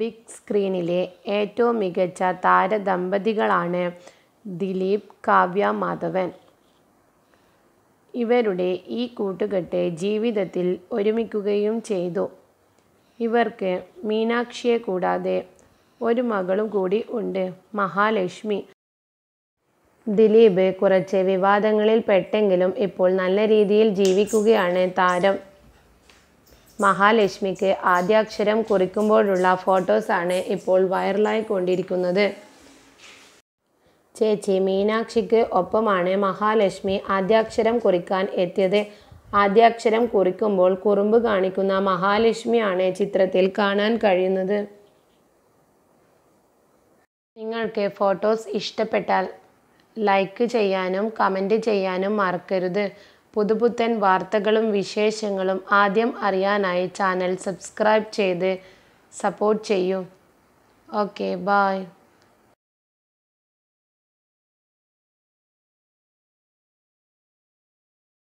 big സ്ക്രീനിലെ ഏറ്റവും മികച്ച താരദമ്പതികളാണ് ദിലീപ് കാവ്യ മാധവൻ ഇവരുടെ ഈ കൂട്ടുകെട്ട് ജീവിതത്തിൽ ഒരുമിക്കുകയും ചെയ്തു ഇവർക്ക് മീനാക്ഷിയെ കൂടാതെ ഒരു മകളും കൂടി ഉണ്ട് മഹാലക്ഷ്മി ദിലീപ് കുറച്ച് വിവാദങ്ങളിൽ പെട്ടെങ്കിലും ഇപ്പോൾ നല്ല രീതിയിൽ ജീവിക്കുകയാണ് താരം മഹാലക്ഷ്മിക്ക് ആദ്യാക്ഷരം കുറിക്കുമ്പോഴുള്ള ഫോട്ടോസാണ് ഇപ്പോൾ വൈറലായി കൊണ്ടിരിക്കുന്നത് ചേച്ചി മീനാക്ഷിക്ക് ഒപ്പമാണ് മഹാലക്ഷ്മി ആദ്യാക്ഷരം കുറിക്കാൻ എത്തിയത് ആദ്യാക്ഷരം കുറിക്കുമ്പോൾ കുറുമ്പ് കാണിക്കുന്ന മഹാലക്ഷ്മിയാണ് ചിത്രത്തിൽ കാണാൻ കഴിയുന്നത് നിങ്ങൾക്ക് ഫോട്ടോസ് ഇഷ്ടപ്പെട്ടാൽ ലൈക്ക് ചെയ്യാനും കമൻറ്റ് ചെയ്യാനും മറക്കരുത് പുതുപുത്തൻ വാർത്തകളും വിശേഷങ്ങളും ആദ്യം അറിയാനായി ചാനൽ സബ്സ്ക്രൈബ് ചെയ്ത് സപ്പോർട്ട് ചെയ്യൂ ഓക്കെ ബായ്